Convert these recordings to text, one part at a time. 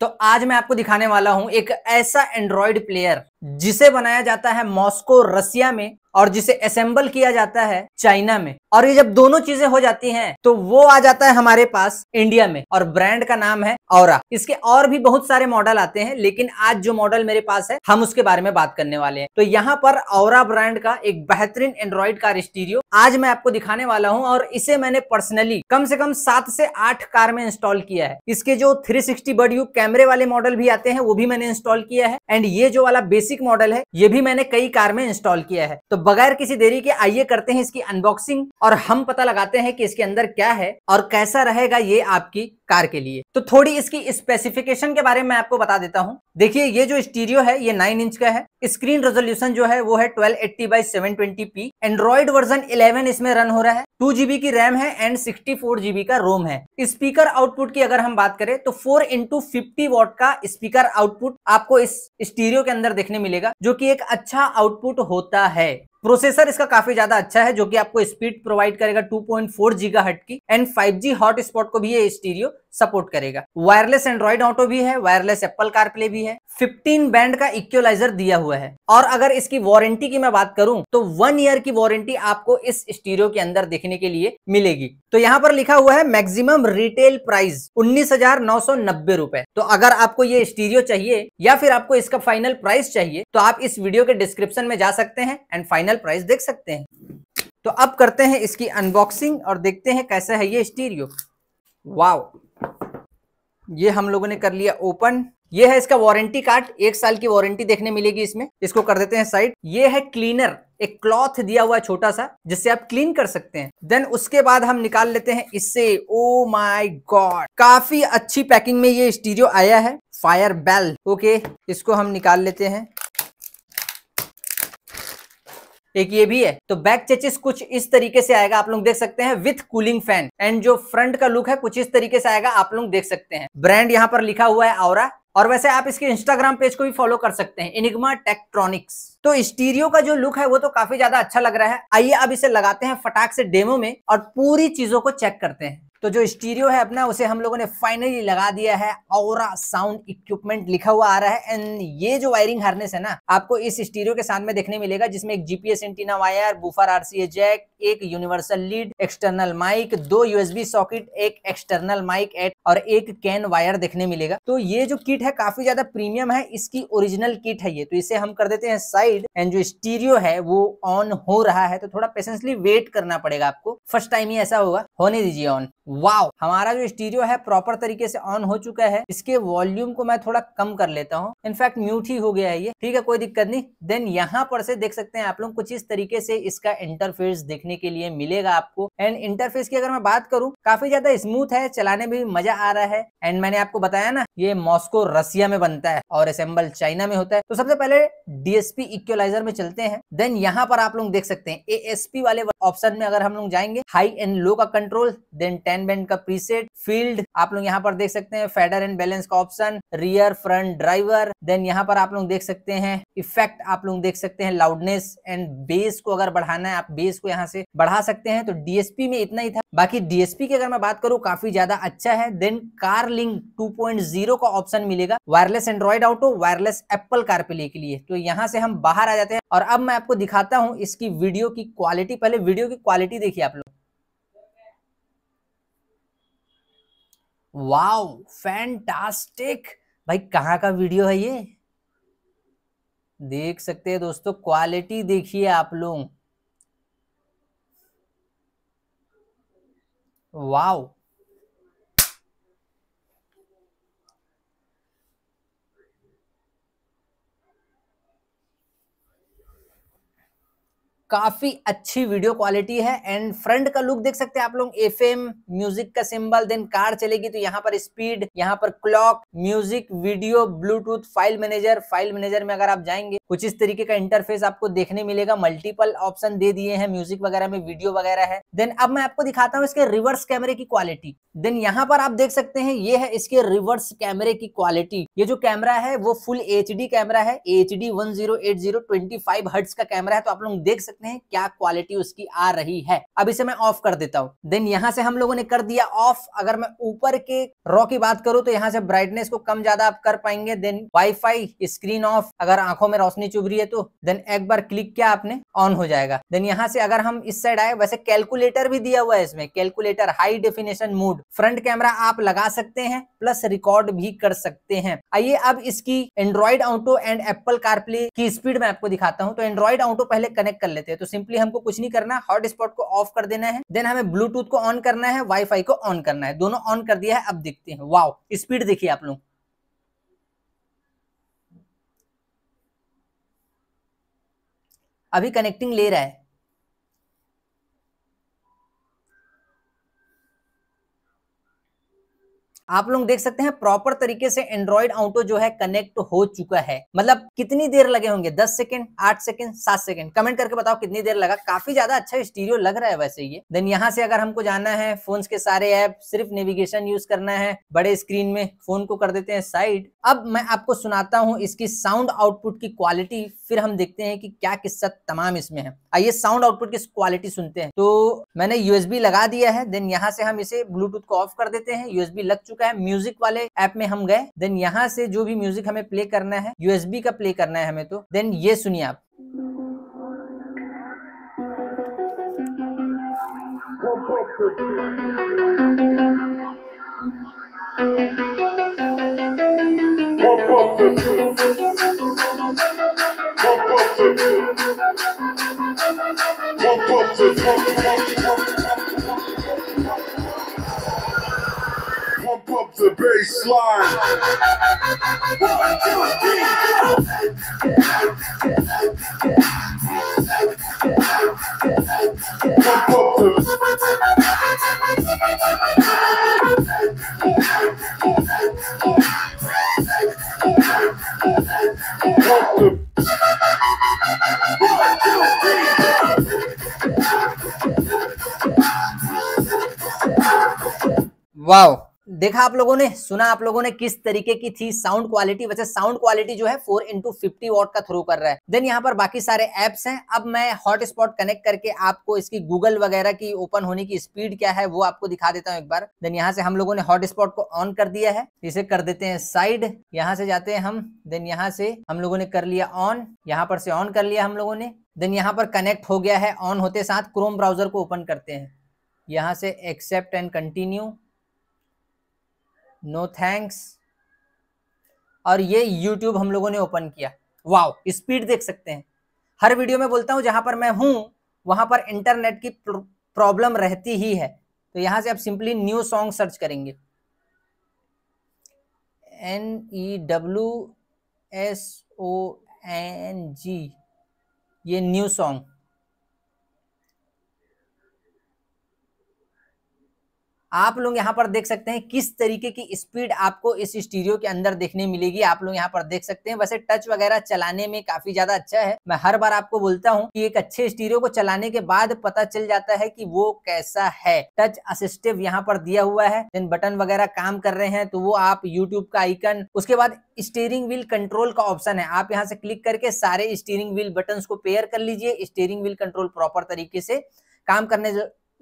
तो आज मैं आपको दिखाने वाला हूं एक ऐसा एंड्रॉयड प्लेयर जिसे बनाया जाता है मॉस्को रसिया में और जिसे असेंबल किया जाता है चाइना में और ये जब दोनों चीजें हो जाती हैं तो वो आ जाता है हमारे पास इंडिया में और ब्रांड का नाम है और इसके और भी बहुत सारे मॉडल आते हैं लेकिन आज जो मॉडल मेरे पास है हम उसके बारे में बात करने वाले हैं तो यहाँ पर और ब्रांड का एक बेहतरीन एंड्रॉइड कार स्टीरियो आज मैं आपको दिखाने वाला हूँ और इसे मैंने पर्सनली कम से कम सात से आठ कार में इंस्टॉल किया है इसके जो थ्री सिक्सटी बर्ड यू कैमरे वाले मॉडल भी आते हैं वो भी मैंने इंस्टॉल किया है एंड ये जो वाला बेसिक बेसिक मॉडल है ये भी मैंने कई कार में इंस्टॉल किया है तो बगैर किसी देरी के आइए करते हैं इसकी अनबॉक्सिंग और हम पता लगाते हैं कि इसके अंदर क्या है और कैसा रहेगा ये आपकी कार के लिए तो थोड़ी इसकी स्पेसिफिकेशन के बारे में आपको बता देता हूँ देखिए ये जो स्टीरियो है ये 9 इंच का है स्क्रीन रेजोल्यूशन जो है वो है 1280 eighty by seven P Android version 11 इसमें रन हो रहा है टू जीबी की रैम है एंड सिक्सटी फोर जीबी का रोम है स्पीकर आउटपुट की अगर हम बात करें तो फोर इंटू फिफ्टी वॉट का स्पीकर आउटपुट आपको इस स्टीरियो के अंदर देखने मिलेगा जो की एक अच्छा आउटपुट होता है प्रोसेसर इसका काफी ज्यादा अच्छा है जो कि आपको स्पीड प्रोवाइड करेगा 2.4 पॉइंट हट की एंड 5G हॉटस्पॉट को भी ये स्टीरियो सपोर्ट करेगा वायरलेस एंड्रॉइड ऑटो भी है वायरलेस एप्पल कारप्ले भी है 15 बैंड का इक्वलाइजर दिया हुआ है और अगर इसकी वारंटी की मैं बात करूं तो वन ईयर की वारंटी आपको इस स्टीरियो के अंदर देखने के लिए मिलेगी तो यहाँ पर लिखा हुआ है मैक्सिमम रिटेल प्राइस उन्नीस तो अगर आपको ये स्टीरियो चाहिए या फिर आपको इसका फाइनल प्राइस चाहिए तो आप इस वीडियो के डिस्क्रिप्शन में जा सकते हैं एंड फाइनल फाइनल प्राइस देख सकते हैं तो अब करते हैं इसकी अनबॉक्सिंग और देखते हैं कैसा है ये स्टीरियो वाव ये हम लोगों ने कर लिया ओपन ये है इसका वारंटी कार्ड एक साल की वारंटी देखने मिलेगी इसमें इसको कर देते हैं साइड ये है क्लीनर एक क्लॉथ दिया हुआ है छोटा सा जिससे आप क्लीन कर सकते हैं देन उसके बाद हम निकाल लेते हैं इससे ओ माय गॉड काफी अच्छी पैकिंग में ये स्टीरियो आया है फायर बेल ओके इसको हम निकाल लेते हैं एक ये भी है तो बैक चेचिस कुछ इस तरीके से आएगा आप लोग देख सकते हैं विथ कूलिंग फैन एंड जो फ्रंट का लुक है कुछ इस तरीके से आएगा आप लोग देख सकते हैं ब्रांड यहाँ पर लिखा हुआ है और और वैसे आप इसके इंस्टाग्राम पेज को भी फॉलो कर सकते हैं इनिग्मा टेक्ट्रॉनिक्स तो स्टीरियो का जो लुक है वो तो काफी ज्यादा अच्छा लग रहा है आइए अब इसे लगाते हैं फटाक से डेमो में और पूरी चीजों को चेक करते हैं तो जो स्टीरियो है अपना उसे हम लोगों ने फाइनली लगा दिया है और साउंड इक्विपमेंट लिखा हुआ आ रहा है एंड ये जो वायरिंग हार्नेस है ना आपको इस स्टीरियो के साथ में देखने मिलेगा जिसमें एक GPS antenna wire woofer RCA jack एक यूनिवर्सल लीड एक्सटर्नल माइक दो यूएसबी सॉकेट एक एक्सटर्नल माइक एट और एक कैन वायर देखने मिलेगा तो ये जो किट है काफी ज्यादा प्रीमियम है इसकी ओरिजिनल किट है ये तो इसे हम कर देते हैं साइड एंड जो स्टीरियो है वो ऑन हो रहा है तो थोड़ा पेशेंसली वेट करना पड़ेगा आपको फर्स्ट टाइम ही ऐसा होगा होने दीजिए ऑन वाव हमारा जो स्टीरियो है प्रॉपर तरीके से ऑन हो चुका है इसके वॉल्यूम को मैं थोड़ा कम कर लेता हूँ इनफैक्ट म्यूट ही हो गया है ये ठीक है कोई दिक्कत नहीं देन यहाँ पर से देख सकते हैं आप लोग कुछ इस तरीके से इसका इंटरफेस देखने के लिए मिलेगा आपको एंड इंटरफेस की अगर मैं बात करूँ काफी ज्यादा स्मूथ है चलाने में भी मजा आ रहा है एंड मैंने आपको बताया ना ये मॉस्को रसिया में बनता है और असेंबल चाइना में होता है तो सबसे पहले डीएसपी इक्वलाइजर में चलते हैं देन यहाँ पर आप लोग देख सकते हैं ए वाले ऑप्शन में अगर हम लोग जाएंगे हाई एंड लो का control then ten line band का प्रीसेट फील्ड आप लोग यहाँ पर देख सकते हैं फेडर एंड बैलेंस का option rear front driver then यहाँ पर आप लोग देख सकते हैं इफेक्ट आप लोग देख सकते हैं लाउडनेस एंड बेस को अगर बढ़ाना है आप बेस को यहाँ से बढ़ा सकते हैं तो डीएसपी में इतना ही था बाकी डीएसपी की अगर मैं बात करूँ काफी ज्यादा अच्छा है देन कार लिंक टू का ऑप्शन मिलेगा wireless Android auto wireless Apple CarPlay के लिए तो यहाँ से हम बाहर आ जाते हैं और अब मैं आपको दिखाता हूँ इसकी वीडियो की क्वालिटी पहले वीडियो की क्वालिटी देखिए आप लोग वाओ फैंटास्टिक भाई कहाँ का वीडियो है ये देख सकते हैं दोस्तों क्वालिटी देखिए आप लोग वाओ काफी अच्छी वीडियो क्वालिटी है एंड फ्रंट का लुक देख सकते हैं आप लोग एफ म्यूजिक का सिंबल देन कार चलेगी तो यहाँ पर स्पीड यहाँ पर clock music video Bluetooth file manager file manager में अगर आप जाएंगे कुछ इस तरीके का इंटरफेस आपको देखने मिलेगा मल्टीपल ऑप्शन दे दिए हैं म्यूजिक वगैरह में वीडियो वगैरह है देन अब मैं आपको दिखाता हूँ इसके रिवर्स कैमरे की क्वालिटी देन यहाँ पर आप देख सकते हैं ये है इसके रिवर्स कैमरे की क्वालिटी ये जो कैमरा है वो फुल एच कैमरा है एच डी वन जीरो का कैमरा है तो आप लोग देख सकते देखते हैं क्या क्वालिटी उसकी आ रही है अब इसे मैं ऑफ कर देता हूँ देन यहाँ से हम लोगों ने कर दिया ऑफ अगर मैं ऊपर के रॉ की बात करूँ तो यहाँ से ब्राइटनेस को कम ज्यादा आप कर पाएंगे देन वाईफाई स्क्रीन ऑफ अगर आंखों में रोशनी चुभ रही है तो देन एक बार क्लिक किया आपने ऑन हो जाएगा देन यहाँ से अगर हम इस साइड आए वैसे कैलकुलेटर भी दिया हुआ है इसमें calculator high definition mode front camera आप लगा सकते हैं प्लस रिकॉर्ड भी कर सकते हैं आइए अब इसकी Android auto and Apple CarPlay की स्पीड में आपको दिखाता हूँ तो एंड्रॉइड ऑटो पहले कनेक्ट कर लेते लेते हैं तो सिंपली हमको कुछ नहीं करना हॉटस्पॉट को ऑफ कर देना है देन हमें ब्लूटूथ को ऑन करना है वाईफाई को ऑन करना है दोनों ऑन कर दिया है अब देखते हैं वाओ स्पीड देखिए आप लोग अभी कनेक्टिंग ले रहा है आप लोग देख सकते हैं प्रॉपर तरीके से एंड्रॉइड ऑटो जो है कनेक्ट हो चुका है मतलब कितनी देर लगे होंगे दस सेकेंड आठ सेकेंड सात सेकेंड कमेंट करके बताओ कितनी देर लगा काफी ज्यादा अच्छा स्टीरियो लग रहा है वैसे ये देन यहाँ से अगर हमको जाना है फोन के सारे ऐप सिर्फ नेविगेशन यूज करना है बड़े स्क्रीन में फोन को कर देते हैं साइड अब मैं आपको सुनाता हूँ इसकी साउंड आउटपुट की क्वालिटी फिर हम देखते हैं कि क्या किस्सा तमाम इसमें है आइए साउंड आउटपुट की क्वालिटी सुनते हैं तो मैंने यूएसबी लगा दिया है देन यहाँ से हम इसे ब्लूटूथ को ऑफ कर देते हैं यूएसबी लग चुका चुका है म्यूजिक वाले ऐप में हम गए देन यहाँ से जो भी म्यूजिक हमें प्ले करना है यूएसबी का प्ले करना है हमें तो देन ये सुनिए आप Thank you. One, two, three, go. Wow. देखा आप लोगों ने सुना आप लोगों ने किस तरीके की थी साउंड क्वालिटी वैसे साउंड क्वालिटी जो है फोर इंटू फिफ्टी वॉट का थ्रू कर रहा है देन यहाँ पर बाकी सारे एप्स हैं अब मैं हॉटस्पॉट कनेक्ट करके आपको इसकी गूगल वगैरह की ओपन होने की स्पीड क्या है वो आपको दिखा देता हूँ एक बार देन यहाँ से हम लोगों ने हॉटस्पॉट को ऑन कर दिया है इसे कर देते हैं साइड यहाँ से जाते हैं हम देन यहाँ से हम लोगों ने कर लिया ऑन यहाँ पर से ऑन कर लिया हम लोगों ने देन यहाँ पर कनेक्ट हो गया है ऑन होते साथ क्रोम ब्राउजर को ओपन करते हैं यहाँ से accept and continue no thanks और ये यूट्यूब हम लोगों ने ओपन किया वाओ स्पीड देख सकते हैं हर वीडियो में बोलता हूं जहां पर मैं हूं वहां पर इंटरनेट की प्रॉब्लम रहती ही है तो यहां से आप सिंपली न्यू सॉन्ग सर्च करेंगे N E W S O N G ये न्यू सॉन्ग आप लोग यहाँ पर देख सकते हैं किस तरीके की स्पीड आपको इस स्टीरियो के अंदर देखने मिलेगी आप लोग यहाँ पर देख सकते हैं वैसे टच वगैरह चलाने में काफी ज्यादा अच्छा है मैं हर बार आपको बोलता हूँ कि एक अच्छे स्टीरियो को चलाने के बाद पता चल जाता है कि वो कैसा है टच असिस्टिव यहाँ पर दिया हुआ है जिन बटन वगैरह काम कर रहे हैं तो वो आप यूट्यूब का आइकन उसके बाद स्टीयरिंग व्हील कंट्रोल का ऑप्शन है आप यहाँ से क्लिक करके सारे स्टीयरिंग व्हील बटन को पेयर कर लीजिए स्टीयरिंग व्हील कंट्रोल प्रॉपर तरीके से काम करने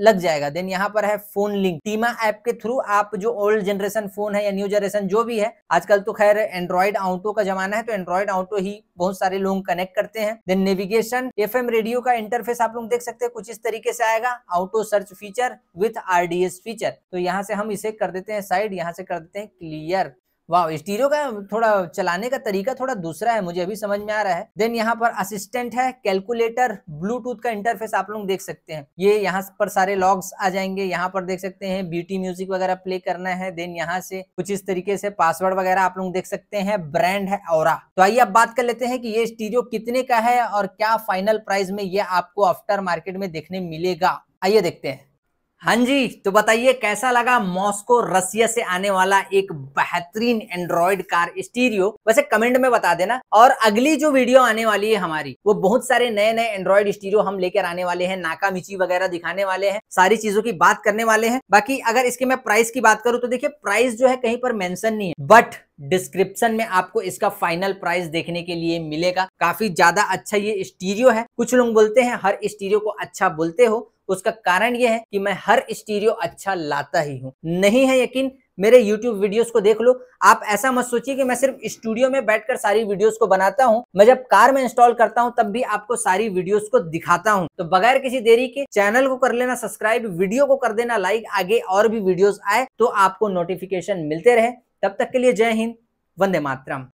लग जाएगा देन यहाँ पर है फोन लिंक टीमा ऐप के थ्रू आप जो ओल्ड जनरेशन फोन है या न्यू जनरेशन जो भी है आजकल तो खैर एंड्रॉइड ऑटो का जमाना है तो एंड्रॉइड ऑटो ही बहुत सारे लोग कनेक्ट करते हैं देन नेविगेशन एफ रेडियो का इंटरफेस आप लोग देख सकते हैं कुछ इस तरीके से आएगा auto search feature with R feature तो यहाँ से हम इसे कर देते हैं साइड यहाँ से कर देते हैं क्लियर वाह स्टीरियो का थोड़ा चलाने का तरीका थोड़ा दूसरा है मुझे अभी समझ में आ रहा है देन यहाँ पर असिस्टेंट है कैलकुलेटर ब्लूटूथ का इंटरफेस आप लोग देख सकते हैं ये यहाँ पर सारे लॉग्स आ जाएंगे यहाँ पर देख सकते हैं ब्यूटी म्यूजिक वगैरह प्ले करना है देन यहाँ से कुछ इस तरीके से पासवर्ड वगैरह आप लोग देख सकते हैं ब्रांड है और तो आइए आप बात कर लेते हैं कि ये स्टीरियो कितने का है और क्या फाइनल प्राइस में ये आपको आफ्टर मार्केट में देखने मिलेगा आइए देखते हैं हाँ जी तो बताइए कैसा लगा मॉस्को रसिया से आने वाला एक बेहतरीन एंड्रॉइड कार स्टीरियो वैसे कमेंट में बता देना और अगली जो वीडियो आने वाली है हमारी वो बहुत सारे नए नए एंड्रॉइड स्टीरियो हम लेकर आने वाले हैं मिची वगैरह दिखाने वाले हैं सारी चीजों की बात करने वाले हैं बाकी अगर इसके मैं प्राइस की बात करूँ तो देखिये प्राइस जो है कहीं पर मैंशन नहीं है बट डिस्क्रिप्शन में आपको इसका फाइनल प्राइस देखने के लिए मिलेगा काफी ज्यादा अच्छा ये स्टीरियो है कुछ लोग बोलते हैं हर स्टीरियो को अच्छा बोलते हो उसका कारण यह है कि मैं हर स्टीरियो अच्छा लाता ही हूँ नहीं है यकीन मेरे YouTube वीडियोस को देख लो आप ऐसा मत सोचिए कि मैं सिर्फ स्टूडियो में बैठकर सारी वीडियोस को बनाता हूँ मैं जब कार में इंस्टॉल करता हूँ तब भी आपको सारी वीडियोस को दिखाता हूँ तो बगैर किसी देरी के चैनल को कर लेना सब्सक्राइब वीडियो को कर देना लाइक आगे और भी वीडियोस आए तो आपको नोटिफिकेशन मिलते रहे तब तक के लिए जय हिंद वंदे मातरम